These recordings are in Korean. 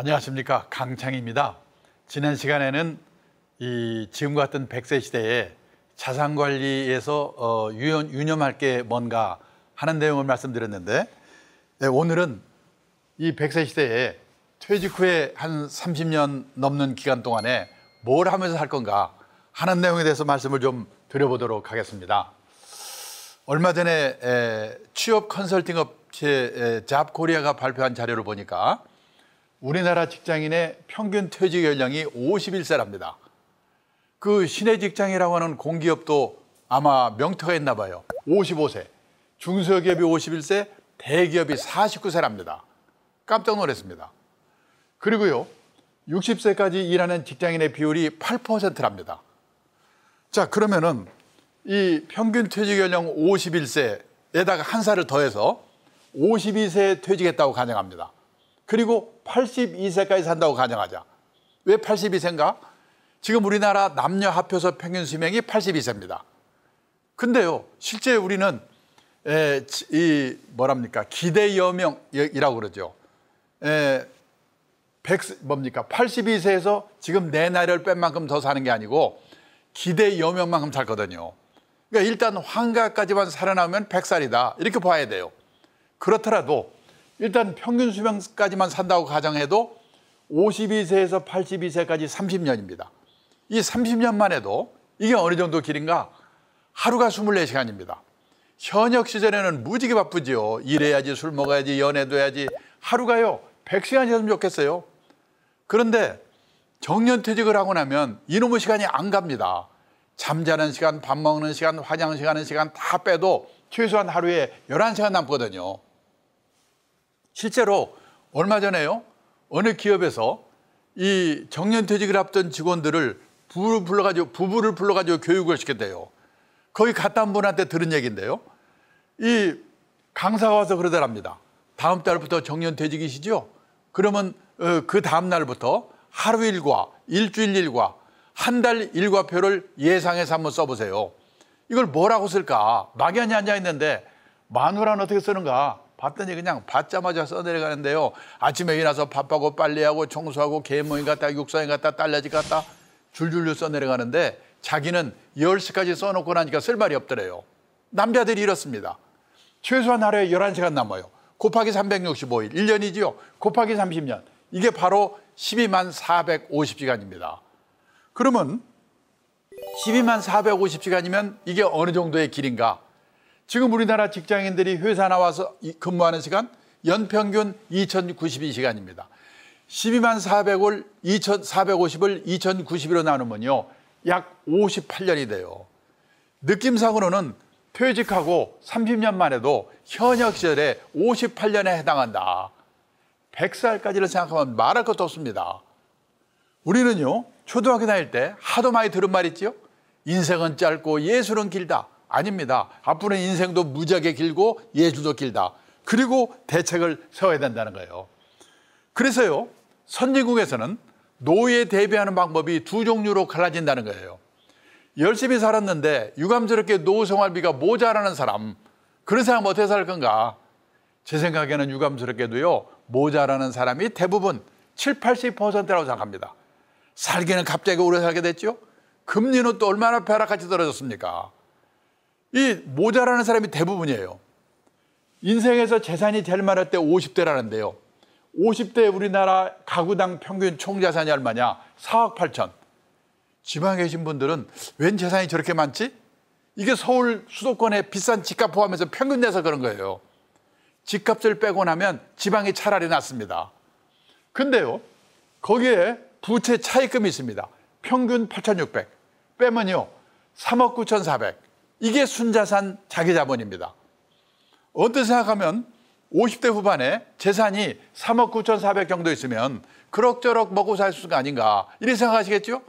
안녕하십니까 강창입니다. 지난 시간에는 이 지금과 같은 1 0 0세 시대에 자산 관리에서 어, 유연, 유념할 게 뭔가 하는 내용을 말씀드렸는데 네, 오늘은 이1 0 0세 시대에 퇴직 후에 한 30년 넘는 기간 동안에 뭘 하면서 살 건가 하는 내용에 대해서 말씀을 좀 드려보도록 하겠습니다. 얼마 전에 취업 컨설팅 업체 잡코리아가 발표한 자료를 보니까 우리나라 직장인의 평균 퇴직 연령이 51세랍니다. 그 시내 직장이라고 하는 공기업도 아마 명퇴가 있나 봐요. 55세, 중소기업이 51세, 대기업이 49세랍니다. 깜짝 놀랐습니다. 그리고요, 60세까지 일하는 직장인의 비율이 8%랍니다. 자, 그러면은 이 평균 퇴직 연령 51세에다가 한 살을 더해서 5 2세 퇴직했다고 가정합니다. 그리고 82세까지 산다고 가정하자. 왜 82세인가? 지금 우리나라 남녀 합해서 평균 수명이 82세입니다. 근데요, 실제 우리는 에, 이 뭐랍니까 기대 여명이라고 그러죠. 에, 100, 뭡니까 82세에서 지금 내 나이를 뺀 만큼 더 사는 게 아니고 기대 여명만큼 살거든요. 그러니까 일단 환갑까지만 살아나면 100살이다 이렇게 봐야 돼요. 그렇더라도 일단 평균 수명까지만 산다고 가정해도 52세에서 82세까지 30년입니다. 이 30년만 해도 이게 어느 정도 길인가? 하루가 24시간입니다. 현역 시절에는 무지개 바쁘지요. 일해야지, 술 먹어야지, 연애도 해야지. 하루가요, 100시간이었으면 좋겠어요. 그런데 정년퇴직을 하고 나면 이놈의 시간이 안 갑니다. 잠자는 시간, 밥 먹는 시간, 화장실 가는 시간 다 빼도 최소한 하루에 11시간 남거든요. 실제로 얼마 전에요. 어느 기업에서 이 정년퇴직을 앞둔 직원들을 부부를 불러가지고, 부부를 불러가지고 교육을 시켰대요. 거기 갔다 한 분한테 들은 얘기인데요. 이 강사가 와서 그러더랍니다. 다음 달부터 정년퇴직이시죠? 그러면 어, 그 다음 날부터 하루 일과 일주일 일과 한 달 일과표를 예상해서 한번 써보세요. 이걸 뭐라고 쓸까? 막연히 앉아있는데 마누라는 어떻게 쓰는가? 봤더니 그냥 받자마자 써내려가는데요. 아침에 일어나서 밥하고 빨래하고 청소하고 개모임 갔다 육상인 갔다 딸려지 갔다 줄줄줄 써내려가는데 자기는 열시까지 써놓고 나니까 쓸말이 없더래요. 남자들이 이렇습니다. 최소한 하루에 열한 시간 남아요. 곱하기 365일, 1년이지요. 곱하기 30년. 이게 바로 12만 450시간입니다. 그러면 12만 450시간이면 이게 어느 정도의 길인가? 지금 우리나라 직장인들이 회사 나와서 근무하는 시간 연평균 2092시간입니다. 12만 400을 2450을 2 0 9 2로 나누면요. 약 58년이 돼요. 느낌상으로는 퇴직하고 30년 만에도 현역 시절에 58년에 해당한다. 100살까지를 생각하면 말할 것도 없습니다. 우리는요. 초등학교 다닐 때 하도 많이 들은 말 있지요. 인생은 짧고 예술은 길다. 아닙니다. 앞으로는 인생도 무지하게 길고 예술도 길다. 그리고 대책을 세워야 된다는 거예요. 그래서요, 선진국에서는 노예 대비하는 방법이 두 종류로 갈라진다는 거예요. 열심히 살았는데 유감스럽게 노후 생활비가 모자라는 사람, 그런 사람 어떻게 살 건가? 제 생각에는 유감스럽게도요, 모자라는 사람이 대부분 7, 80%라고 생각합니다. 살기는 갑자기 오래 살게 됐죠? 금리는 또 얼마나 벼락같이 떨어졌습니까? 이 모자라는 사람이 대부분이에요. 인생에서 재산이 제일 많을 때 50대라는데요. 50대 우리나라 가구당 평균 총자산이 얼마냐? 4억 8천. 지방에 계신 분들은 웬 재산이 저렇게 많지? 이게 서울 수도권의 비싼 집값 포함해서 평균 내서 그런 거예요. 집값을 빼고 나면 지방이 차라리 낫습니다. 근데요, 거기에 부채 차입금이 있습니다. 평균 8,600. 빼면요, 3억 9,400. 이게 순자산 자기자본입니다. 어떻 생각하면 50대 후반에 재산이 3억 9,400 정도 있으면 그럭저럭 먹고 살 수가 아닌가 이렇게 생각하시겠죠?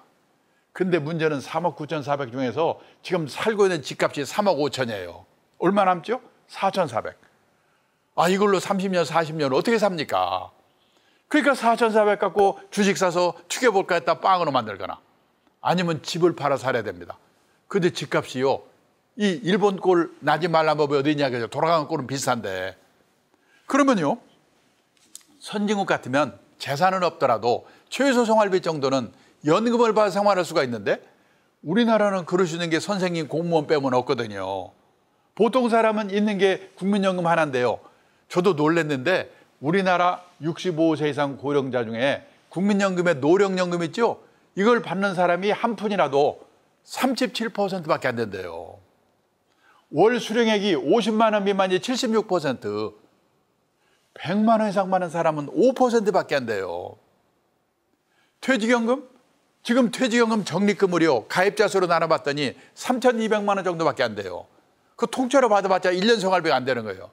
근데 문제는 3억 9,400 중에서 지금 살고 있는 집값이 3억 5천이에요. 얼마 남죠? 4,400. 아, 이걸로 30년, 40년 어떻게 삽니까? 그러니까 4,400 갖고 주식 사서 튀겨볼까 했다 빵으로 만들거나 아니면 집을 팔아 살아야 됩니다. 근데 집값이요. 이 일본 꼴 나지 말란 법이 어디 있냐 그죠. 돌아가는 꼴은 비슷한데. 그러면요. 선진국 같으면 재산은 없더라도 최소 생활비 정도는 연금을 받아 생활할 수가 있는데 우리나라는 그러시는게 선생님 공무원 빼면 없거든요. 보통 사람은 있는 게 국민연금 하나인데요. 저도 놀랬는데 우리나라 65세 이상 고령자 중에 국민연금의 노령연금 있죠? 이걸 받는 사람이 한 푼이라도 37%밖에 안 된대요. 월 수령액이 50만 원 미만이 76%, 100만 원 이상 많은 사람은 5%밖에 안 돼요. 퇴직연금? 지금 퇴직연금 적립금으로 가입자 수로 나눠봤더니 3,200만 원 정도밖에 안 돼요. 그 통째로 받아봤자 1년 생활비가 안 되는 거예요.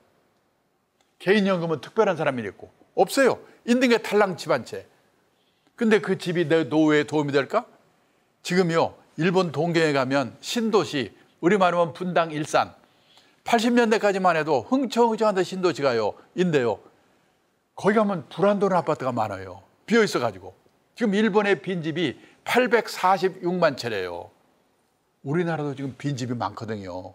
개인연금은 특별한 사람이 있고 없어요. 인등의 탈랑 집안 채. 근데 그 집이 내 노후에 도움이 될까? 지금요 일본 동경에 가면 신도시 우리 말하면 분당 일산 80년대까지만 해도 흥청흥청한 신도시가요 인데요 거기 가면 불안도는 아파트가 많아요 비어 있어 가지고 지금 일본의 빈집이 846만 채래요 우리나라도 지금 빈집이 많거든요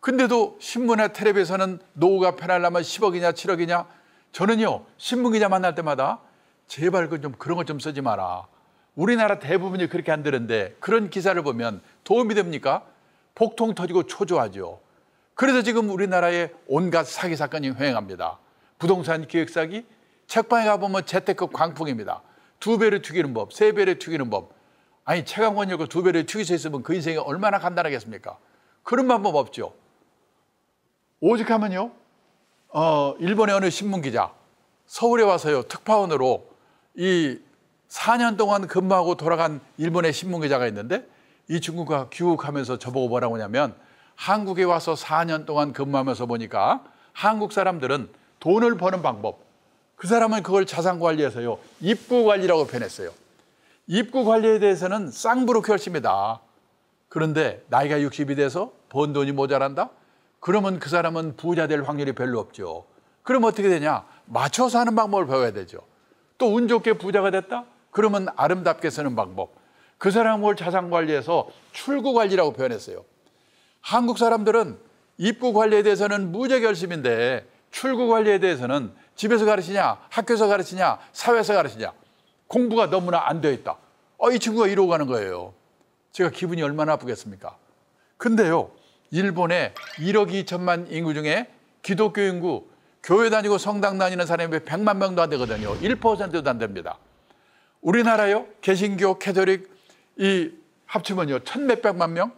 근데도 신문에 텔레비에서는 노후가 편하려면 10억이냐 7억이냐 저는요 신문기자 만날 때마다 제발 그좀 그런 것좀 쓰지 마라 우리나라 대부분이 그렇게 안 되는데 그런 기사를 보면 도움이 됩니까? 폭통 터지고 초조하죠. 그래서 지금 우리나라에 온갖 사기 사건이 횡행합니다. 부동산 기획 사기, 책방에 가보면 재테크 광풍입니다. 두 배를 튀기는 법, 세 배를 튀기는 법. 아니 최강권 열고 두 배를 튀기수 있으면 그 인생이 얼마나 간단하겠습니까? 그런 방법 없죠. 오직하면요. 어, 일본의 어느 신문 기자 서울에 와서요 특파원으로 이 4년 동안 근무하고 돌아간 일본의 신문 기자가 있는데 이 친구가 귀국하면서 저보고 뭐라고 하냐면 한국에 와서 4년 동안 근무하면서 보니까 한국 사람들은 돈을 버는 방법 그 사람은 그걸 자산 관리에서요 입구 관리라고 표현했어요. 입구 관리에 대해서는 쌍부르크 열심이다. 그런데 나이가 60이 돼서 번 돈이 모자란다? 그러면 그 사람은 부자 될 확률이 별로 없죠. 그럼 어떻게 되냐? 맞춰서 하는 방법을 배워야 되죠. 또 운 좋게 부자가 됐다? 그러면 아름답게 쓰는 방법. 그 사람을 자산 관리에서 출구 관리라고 표현했어요. 한국 사람들은 입구 관리에 대해서는 무죄 결심인데 출구 관리에 대해서는 집에서 가르치냐, 학교에서 가르치냐, 사회에서 가르치냐 공부가 너무나 안 되어 있다. 어, 이 친구가 이러고 가는 거예요. 제가 기분이 얼마나 아프겠습니까? 근데요, 일본에 1억 2천만 인구 중에 기독교 인구, 교회 다니고 성당 다니는 사람이 100만 명도 안 되거든요. 1%도 안 됩니다. 우리나라요, 개신교, 캐톨릭, 이 합치면요. 천 몇백만 명?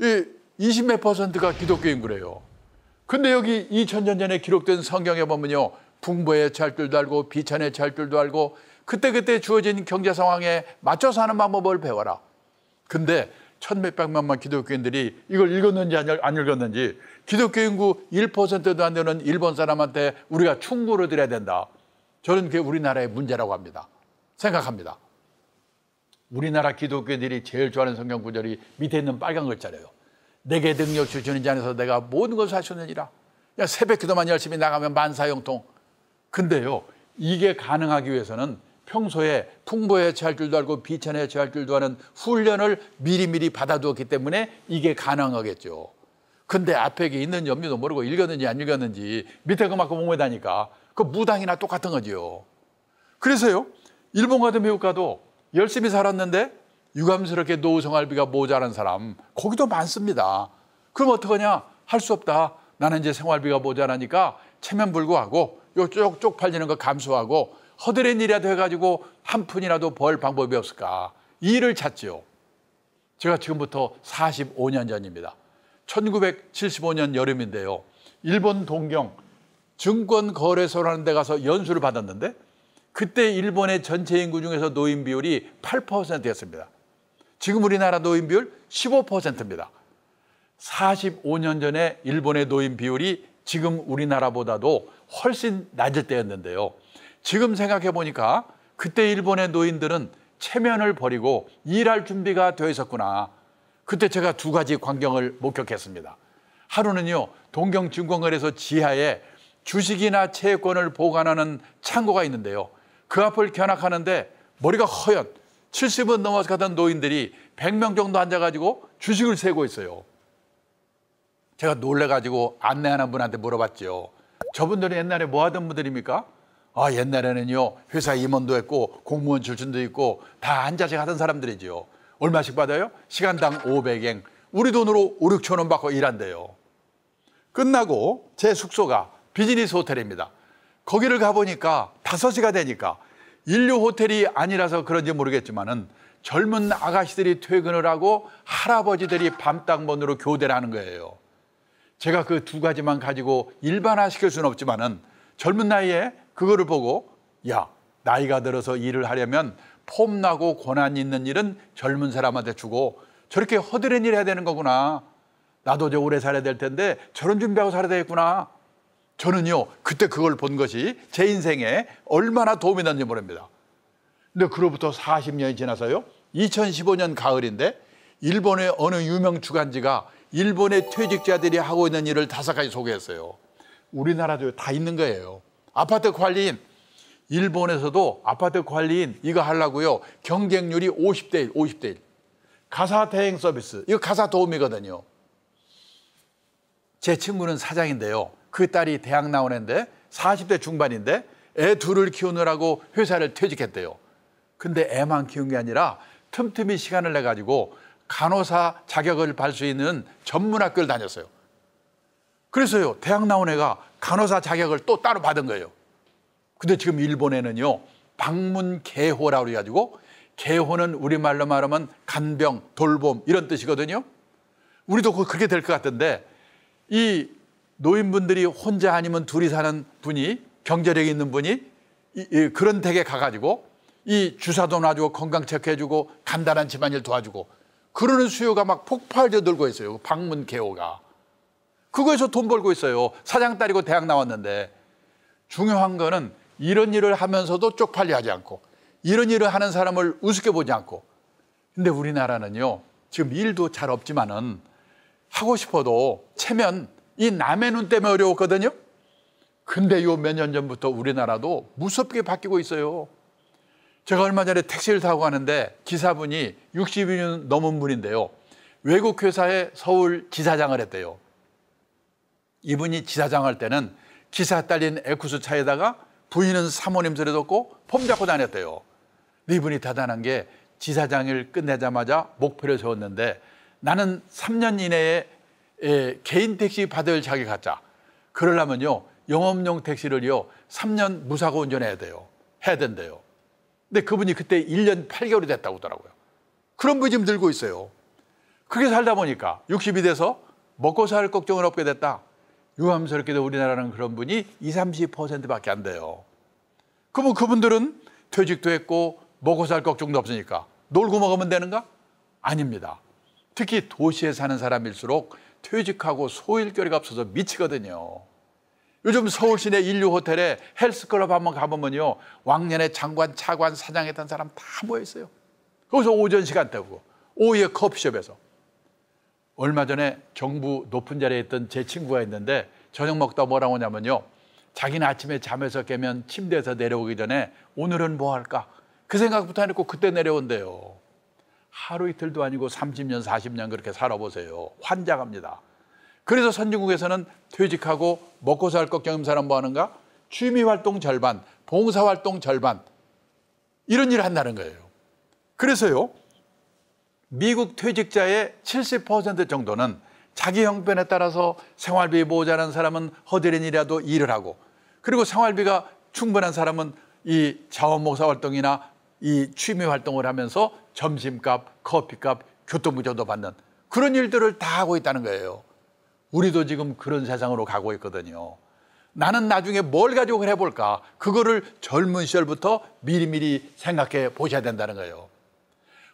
이 20몇 퍼센트가 기독교인 그래요. 근데 여기 2000년 전에 기록된 성경에 보면요. 풍부의찰 줄도 알고 비천의찰 줄도 알고 그때그때 주어진 경제 상황에 맞춰서 하는 방법을 배워라. 근데 천 몇백만만 기독교인들이 이걸 읽었는지 안 읽었는지 기독교 인구 1%도 안 되는 일본 사람한테 우리가 충고를 드려야 된다. 저는 그게 우리나라의 문제라고 합니다. 생각합니다. 우리나라 기독교들이 제일 좋아하는 성경 구절이 밑에 있는 빨간 글자래요. 내게 능력 주시는 자 안에서 내가 모든 것을 하셨느니라. 새벽 기도만 열심히 나가면 만사형통. 근데요, 이게 가능하기 위해서는 평소에 풍부해 처할 줄도 알고 비천해 처할 줄도 아는 훈련을 미리미리 받아두었기 때문에 이게 가능하겠죠. 근데 앞에 있는 염려도 모르고 읽었는지 안 읽었는지 밑에 그만큼 오메다니까 그 무당이나 똑같은 거지요. 그래서 요 일본 가도 미국 가도 열심히 살았는데 유감스럽게 노후 생활비가 모자란 사람 거기도 많습니다. 그럼 어떡하냐? 할 수 없다. 나는 이제 생활비가 모자라니까 체면 불구하고 요쪽 쪽팔리는 거 감수하고 허드렛 일이라도 해가지고 한 푼이라도 벌 방법이 없을까? 일을 찾죠. 제가 지금부터 45년 전입니다. 1975년 여름인데요. 일본 동경 증권거래소라는 데 가서 연수를 받았는데 그때 일본의 전체 인구 중에서 노인 비율이 8%였습니다. 지금 우리나라 노인 비율 15%입니다. 45년 전에 일본의 노인 비율이 지금 우리나라보다도 훨씬 낮을 때였는데요. 지금 생각해 보니까 그때 일본의 노인들은 체면을 버리고 일할 준비가 되어 있었구나. 그때 제가 두 가지 광경을 목격했습니다. 하루는요, 동경 증권거래소 지하에 주식이나 채권을 보관하는 창고가 있는데요. 그 앞을 견학하는데 머리가 허연 70은 넘어가던 노인들이 100명 정도 앉아가지고 주식을 세고 있어요. 제가 놀래가지고 안내하는 분한테 물어봤죠. 저분들은 옛날에 뭐 하던 분들입니까? 아, 옛날에는요, 회사 임원도 했고, 공무원 출신도 있고, 다 앉아서 하던 사람들이지요. 얼마씩 받아요? 시간당 500엔. 우리 돈으로 5, 6천 원 받고 일한대요. 끝나고 제 숙소가 비즈니스 호텔입니다. 거기를 가보니까 다섯 시가 되니까 인류 호텔이 아니라서 그런지 모르겠지만은 젊은 아가씨들이 퇴근을 하고 할아버지들이 밤땅번으로 교대를 하는 거예요. 제가 그 두 가지만 가지고 일반화 시킬 수는 없지만은 젊은 나이에 그거를 보고 야, 나이가 들어서 일을 하려면 폼나고 고난 있는 일은 젊은 사람한테 주고 저렇게 허드렛 일 해야 되는 거구나. 나도 저 오래 살아야 될 텐데 저런 준비하고 살아야 되겠구나. 저는요 그때 그걸 본 것이 제 인생에 얼마나 도움이 됐는지 모릅니다. 근데 그로부터 40년이 지나서요 2015년 가을인데 일본의 어느 유명 주간지가 일본의 퇴직자들이 하고 있는 일을 다섯 가지 소개했어요. 우리나라도 다 있는 거예요. 아파트 관리인 일본에서도 아파트 관리인 이거 하려고요 경쟁률이 50대 1, 50대 1. 가사 대행 서비스 이거 가사 도움이거든요. 제 친구는 사장인데요. 그 딸이 대학 나오는데 40대 중반인데 애 둘을 키우느라고 회사를 퇴직했대요. 근데 애만 키운 게 아니라 틈틈이 시간을 내 가지고 간호사 자격을 받을 수 있는 전문학교를 다녔어요. 그래서요, 대학 나온 애가 간호사 자격을 또 따로 받은 거예요. 근데 지금 일본에는요, 방문 개호라고 해가지고, 개호는 우리말로 말하면 간병, 돌봄 이런 뜻이거든요. 우리도 그, 그렇게 될 것 같은데, 이 노인분들이 혼자 아니면 둘이 사는 분이 경제력이 있는 분이 이, 이, 그런 댁에 가가지고 이 주사도 놔주고 건강 체크해주고 간단한 집안일 도와주고 그러는 수요가 막폭발되으로고 있어요. 방문 개호가. 그거에서 돈 벌고 있어요. 사장 딸이고 대학 나왔는데 중요한 거는 이런 일을 하면서도 쪽팔려하지 않고 이런 일을 하는 사람을 우습게 보지 않고 근데 우리나라는요 지금 일도 잘 없지만은 하고 싶어도 체면 이 남의 눈 때문에 어려웠거든요. 근데 요 몇 년 전부터 우리나라도 무섭게 바뀌고 있어요. 제가 얼마 전에 택시를 타고 가는데 기사분이 6 2년 넘은 분인데요. 외국 회사에 서울 지사장을 했대요. 이분이 지사장 할 때는 기사 딸린 에쿠스 차에다가 부인은 사모님 소리 듣고 폼 잡고 다녔대요. 이분이 대단한 게 지사장을 끝내자마자 목표를 세웠는데 나는 3년 이내에 예, 개인 택시 받을 자격 갖자. 그러려면요, 영업용 택시를요, 3년 무사고 운전해야 돼요. 해야 된대요. 근데 그분이 그때 1년 8개월이 됐다고 하더라고요. 그런 분이 지금 들고 있어요. 그게 살다 보니까 60이 돼서 먹고 살 걱정을 없게 됐다. 유감스럽게도 우리나라는 그런 분이 20, 30%밖에 안 돼요. 그러면 그분들은 퇴직도 했고 먹고 살 걱정도 없으니까 놀고 먹으면 되는가? 아닙니다. 특히 도시에 사는 사람일수록 퇴직하고 소일거리가 없어서 미치거든요. 요즘 서울 시내 인류 호텔에 헬스클럽 한번 가보면요. 왕년에 장관, 차관, 사장했던 사람 다 모여 있어요. 거기서 오전 시간때고 오후에 커피숍에서. 얼마 전에 정부 높은 자리에 있던 제 친구가 있는데 저녁 먹다 뭐라고 하냐면요. 자기는 아침에 잠에서 깨면 침대에서 내려오기 전에 오늘은 뭐 할까? 그 생각부터 해놓고 그때 내려온대요. 하루 이틀도 아니고 30년, 40년 그렇게 살아보세요. 환장합니다. 그래서 선진국에서는 퇴직하고 먹고 살 걱정인 사람 뭐 하는가? 취미 활동 절반, 봉사 활동 절반. 이런 일을 한다는 거예요. 그래서요. 미국 퇴직자의 70% 정도는 자기 형편에 따라서 생활비 모자란 사람은 허드렛이라도 일 일을 하고 그리고 생활비가 충분한 사람은 이 자원봉사 활동이나 이 취미 활동을 하면서 점심값, 커피값, 교통부조도 받는 그런 일들을 다 하고 있다는 거예요. 우리도 지금 그런 세상으로 가고 있거든요. 나는 나중에 뭘 가지고 해볼까? 그거를 젊은 시절부터 미리미리 생각해 보셔야 된다는 거예요.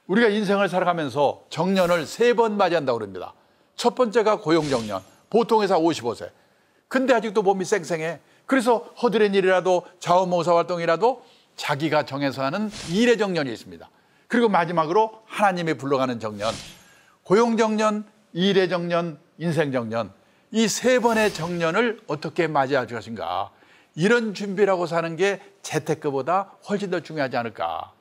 우리가 인생을 살아가면서 정년을 세 번 맞이한다고 그럽니다. 첫 번째가 고용정년, 보통 에서 55세. 근데 아직도 몸이 쌩쌩해. 그래서 허드렛 일이라도 자원봉사 활동이라도 자기가 정해서 하는 일의 정년이 있습니다. 그리고 마지막으로 하나님이 불러가는 정년, 고용 정년, 일의 정년, 인생 정년 이 세 번의 정년을 어떻게 맞이할 것인가 이런 준비라고 사는 게 재테크보다 훨씬 더 중요하지 않을까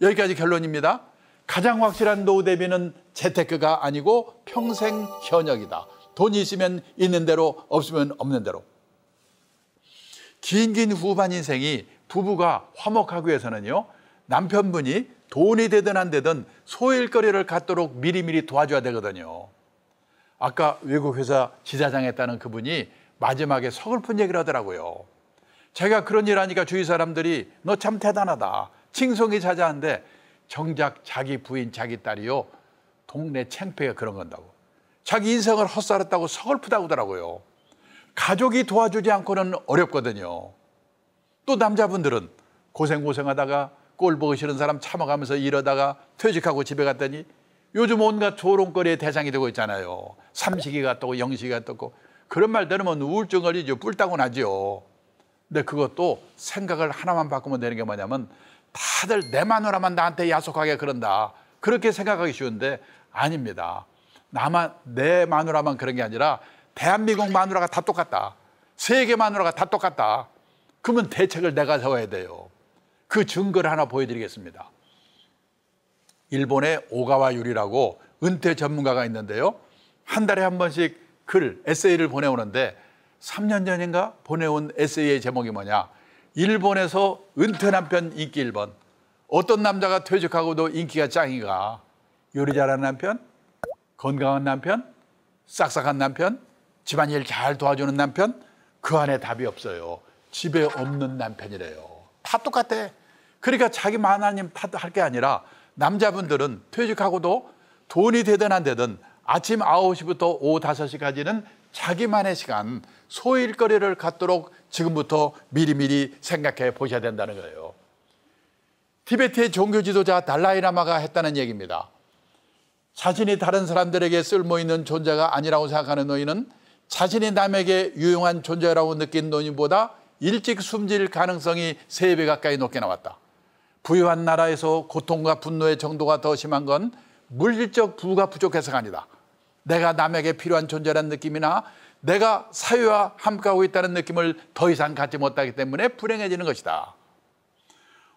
여기까지 결론입니다. 가장 확실한 노후 대비는 재테크가 아니고 평생 현역이다. 돈이 있으면 있는 대로 없으면 없는 대로. 긴긴 후반 인생이 부부가 화목하기 위해서는요. 남편분이 돈이 되든 안 되든 소일거리를 갖도록 미리미리 도와줘야 되거든요. 아까 외국 회사 지사장 했다는 그분이 마지막에 서글픈 얘기를 하더라고요. 제가 그런 일 하니까 주위 사람들이 너 참 대단하다. 칭송이 자자한데 정작 자기 부인, 자기 딸이요. 동네 챙피가 그런 건다고. 자기 인생을 헛살았다고 서글프다고 하더라고요. 가족이 도와주지 않고는 어렵거든요. 또 남자분들은 고생고생하다가 꼴 보기 싫은 사람 참아가면서 일하다가 퇴직하고 집에 갔더니 요즘 온갖 조롱거리의 대상이 되고 있잖아요. 삼식이 같고 영식이 같고 그런 말 들으면 우울증 걸리죠. 뿔따고 나죠. 근데 그것도 생각을 하나만 바꾸면 되는 게 뭐냐면 다들 내 마누라만 나한테 야속하게 그런다. 그렇게 생각하기 쉬운데 아닙니다. 나만 내 마누라만 그런 게 아니라 대한민국 마누라가 다 똑같다. 세계 마누라가 다 똑같다. 그러면 대책을 내가 세워야 돼요. 그 증거를 하나 보여드리겠습니다. 일본의 오가와 유리라고 은퇴 전문가가 있는데요. 한 달에 한 번씩 글, 에세이를 보내오는데 3년 전인가 보내온 에세이의 제목이 뭐냐. 일본에서 은퇴 남편 인기 1번. 어떤 남자가 퇴직하고도 인기가 짱인가. 요리 잘하는 남편, 건강한 남편, 싹싹한 남편, 집안일 잘 도와주는 남편, 그 안에 답이 없어요. 집에 없는 남편이래요. 다 똑같아. 그러니까 자기만 나님 탓할 게 아니라 남자분들은 퇴직하고도 돈이 되든 안 되든 아침 9시부터 오후 5시까지는 자기만의 시간, 소일거리를 갖도록 지금부터 미리미리 생각해 보셔야 된다는 거예요. 티베트의 종교 지도자 달라이라마가 했다는 얘기입니다. 자신이 다른 사람들에게 쓸모 있는 존재가 아니라고 생각하는 노인은 자신이 남에게 유용한 존재라고 느낀 노인보다 일찍 숨질 가능성이 3배 가까이 높게 나왔다. 부유한 나라에서 고통과 분노의 정도가 더 심한 건 물질적 부가 부족해서가 아니다. 내가 남에게 필요한 존재라는 느낌이나 내가 사회와 함께하고 있다는 느낌을 더 이상 갖지 못하기 때문에 불행해지는 것이다.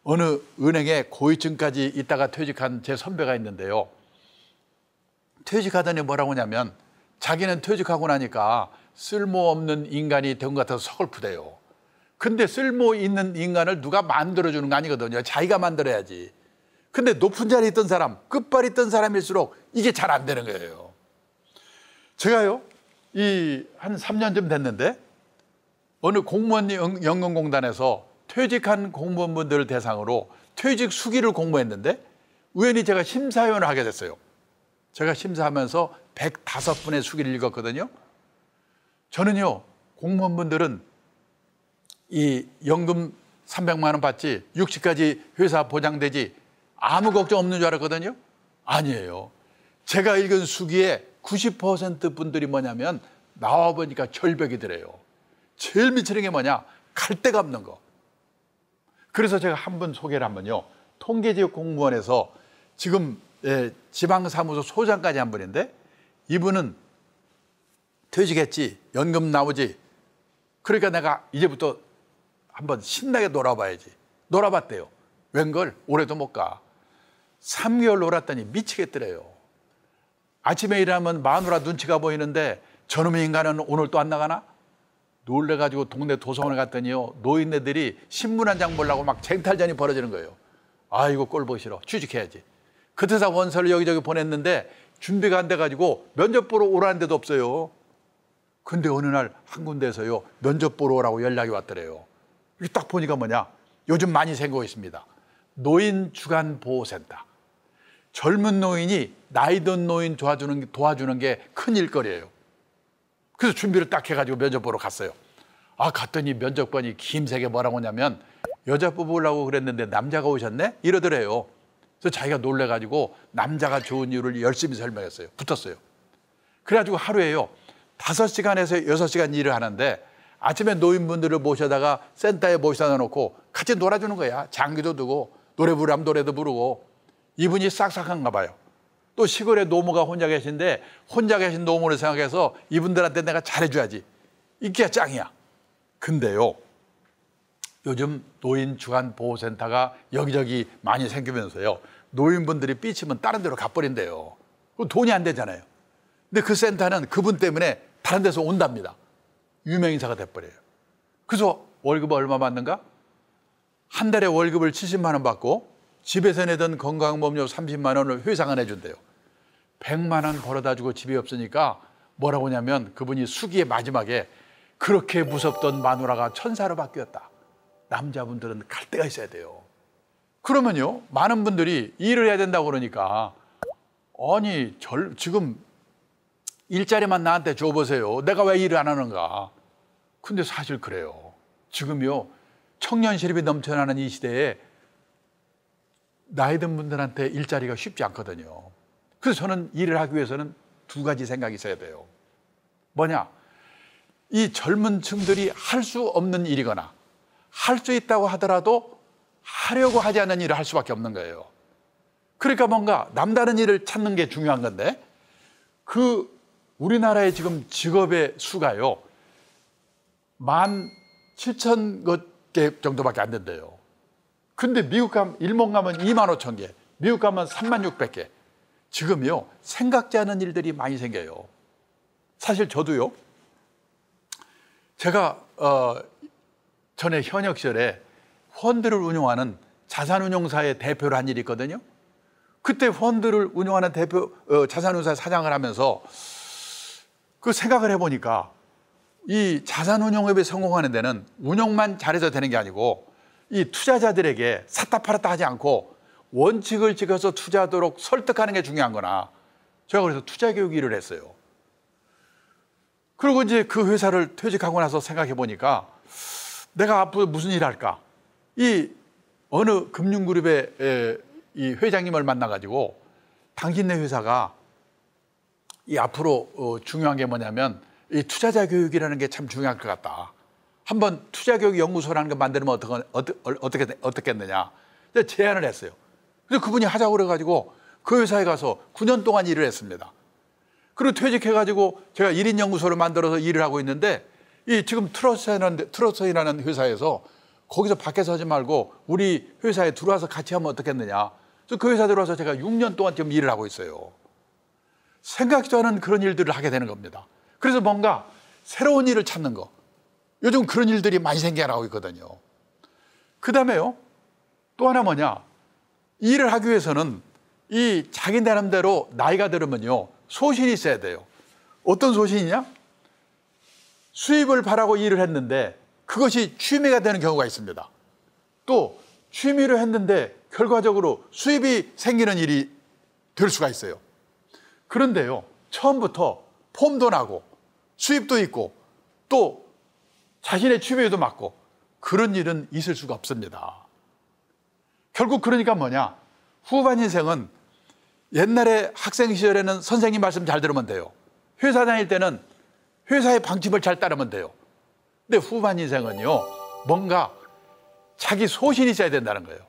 어느 은행에 고위층까지 있다가 퇴직한 제 선배가 있는데요. 퇴직하더니 뭐라고 하냐면 자기는 퇴직하고 나니까 쓸모없는 인간이 된 것 같아서 서글프대요. 근데 쓸모 있는 인간을 누가 만들어주는 거 아니거든요. 자기가 만들어야지. 근데 높은 자리에 있던 사람, 끝발이 있던 사람일수록 이게 잘 안 되는 거예요. 제가요, 이 한 3년쯤 됐는데 어느 공무원 연금공단에서 퇴직한 공무원분들을 대상으로 퇴직 수기를 공모했는데 우연히 제가 심사위원을 하게 됐어요. 제가 심사하면서 105분의 수기를 읽었거든요. 저는요, 공무원분들은 이 연금 300만 원 받지 60까지 회사 보장되지 아무 걱정 없는 줄 알았거든요. 아니에요. 제가 읽은 수기에 90% 분들이 뭐냐면 나와 보니까 절벽이더래요. 제일 미치는 게 뭐냐? 갈데가 없는 거. 그래서 제가 한번 소개를 한번요. 통계지역 공무원에서 지금 예, 지방사무소 소장까지 한 분인데 이분은 퇴직했지 연금 나오지 그러니까 내가 이제부터 한번 신나게 놀아봐야지. 놀아봤대요. 웬걸 올해도 못 가. 3개월 놀았더니 미치겠더래요. 아침에 일하면 마누라 눈치가 보이는데 저놈의 인간은 오늘 또 안 나가나? 놀래가지고 동네 도서관에 갔더니요. 노인네들이 신문 한 장 보려고 막 쟁탈전이 벌어지는 거예요. 아이고 꼴보기 싫어. 취직해야지. 그때사 원서를 여기저기 보냈는데 준비가 안 돼가지고 면접 보러 오라는 데도 없어요. 근데 어느 날 한 군데에서요. 면접 보러 오라고 연락이 왔더래요. 여기 딱 보니까 뭐냐? 요즘 많이 생기고 있습니다. 노인 주간 보호센터. 젊은 노인이 나이든 노인 도와주는 도와주는 게 큰 일거리예요. 그래서 준비를 딱 해가지고 면접 보러 갔어요. 아 갔더니 면접관이 김세게 뭐라고 하냐면 여자 뽑으려고 그랬는데 남자가 오셨네 이러더래요. 그래서 자기가 놀래가지고 남자가 좋은 이유를 열심히 설명했어요. 붙었어요. 그래가지고 하루에요 다섯 시간에서 여섯 시간 일을 하는데 아침에 노인분들을 모셔다가 센터에 모셔다 놓고 같이 놀아주는 거야. 장기도 두고 노래 부르면 노래도 부르고 이분이 싹싹한가 봐요. 또 시골에 노모가 혼자 계신데 혼자 계신 노모를 생각해서 이분들한테 내가 잘해줘야지. 이게 짱이야. 근데요. 요즘 노인 주간 보호센터가 여기저기 많이 생기면서요. 노인분들이 삐치면 다른 데로 가버린대요. 돈이 안 되잖아요. 근데 그 센터는 그분 때문에 다른 데서 온답니다. 유명인사가 돼버려요. 그래서 월급 얼마 받는가? 한 달에 월급을 70만 원 받고 집에서 내던 건강보험료 30만 원을 회사가 내준대요. 100만 원 벌어다 주고 집이 없으니까 뭐라고 하냐면 그분이 수기의 마지막에 그렇게 무섭던 마누라가 천사로 바뀌었다. 남자분들은 갈 데가 있어야 돼요. 그러면요, 많은 분들이 일을 해야 된다고 그러니까 아니, 절, 지금 일자리만 나한테 줘보세요. 내가 왜 일을 안 하는가. 근데 사실 그래요. 지금요, 청년 실업이 넘쳐나는 이 시대에 나이 든 분들한테 일자리가 쉽지 않거든요. 그래서 저는 일을 하기 위해서는 두 가지 생각이 있어야 돼요. 뭐냐? 이 젊은 층들이 할 수 없는 일이거나 할 수 있다고 하더라도 하려고 하지 않는 일을 할 수밖에 없는 거예요. 그러니까 뭔가 남다른 일을 찾는 게 중요한 건데 그 우리나라의 지금 직업의 수가요. 만 7천 개 정도밖에 안 된대요. 근데 미국 가면 일본 가면 2만 5천 개, 미국 가면 3만 6백 개. 지금요 생각지 않은 일들이 많이 생겨요. 사실 저도요. 제가 어, 전에 현역 시절에 펀드를 운용하는 자산운용사의 대표를 한 일이 있거든요. 그때 펀드를 운용하는 대표 어, 자산운용사 사장을 하면서 그 생각을 해보니까 이 자산 운용업에 성공하는 데는 운용만 잘해서 되는 게 아니고 이 투자자들에게 샀다 팔았다 하지 않고 원칙을 지켜서 투자하도록 설득하는 게 중요한 거나 제가 그래서 투자 교육 일을 했어요. 그리고 이제 그 회사를 퇴직하고 나서 생각해 보니까 내가 앞으로 무슨 일 할까? 이 어느 금융그룹의 이 회장님을 만나가지고 당신네 회사가 이 앞으로 어, 중요한 게 뭐냐면 이 투자자 교육이라는 게 참 중요할 것 같다. 한번 투자교육 연구소라는 거 만들면 어떻게, 어, 어떻게, 어떻겠느냐. 제안을 했어요. 그래서 그분이 하자고 그래가지고 그 회사에 가서 9년 동안 일을 했습니다. 그리고 퇴직해가지고 제가 1인 연구소를 만들어서 일을 하고 있는데 이 지금 트러스이라는 회사에서 거기서 밖에서 하지 말고 우리 회사에 들어와서 같이 하면 어떻겠느냐. 그래서 그 회사 들어와서 제가 6년 동안 지금 일을 하고 있어요. 생각지도 않은 그런 일들을 하게 되는 겁니다. 그래서 뭔가 새로운 일을 찾는 거. 요즘 그런 일들이 많이 생겨나고 있거든요. 그 다음에요. 또 하나 뭐냐. 일을 하기 위해서는 이 자기 나름대로 나이가 들으면요. 소신이 있어야 돼요. 어떤 소신이냐? 수입을 바라고 일을 했는데 그것이 취미가 되는 경우가 있습니다. 또 취미로 했는데 결과적으로 수입이 생기는 일이 될 수가 있어요. 그런데요, 처음부터 폼도 나고 수입도 있고 또 자신의 취미에도 맞고 그런 일은 있을 수가 없습니다. 결국 그러니까 뭐냐? 후반 인생은 옛날에 학생 시절에는 선생님 말씀 잘 들으면 돼요. 회사 다닐 때는 회사의 방침을 잘 따르면 돼요. 근데 후반 인생은요, 뭔가 자기 소신이 있어야 된다는 거예요.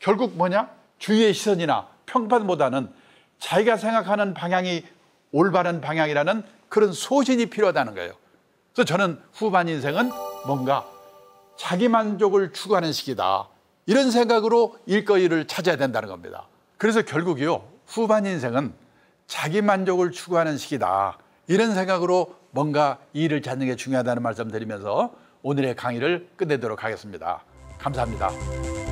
결국 뭐냐? 주위의 시선이나 평판보다는 자기가 생각하는 방향이 올바른 방향이라는 그런 소신이 필요하다는 거예요. 그래서 저는 후반 인생은 뭔가 자기 만족을 추구하는 시기다. 이런 생각으로 일거리를 찾아야 된다는 겁니다. 그래서 결국이요, 후반 인생은 자기 만족을 추구하는 시기다. 이런 생각으로 뭔가 일을 찾는 게 중요하다는 말씀 드리면서 오늘의 강의를 끝내도록 하겠습니다. 감사합니다.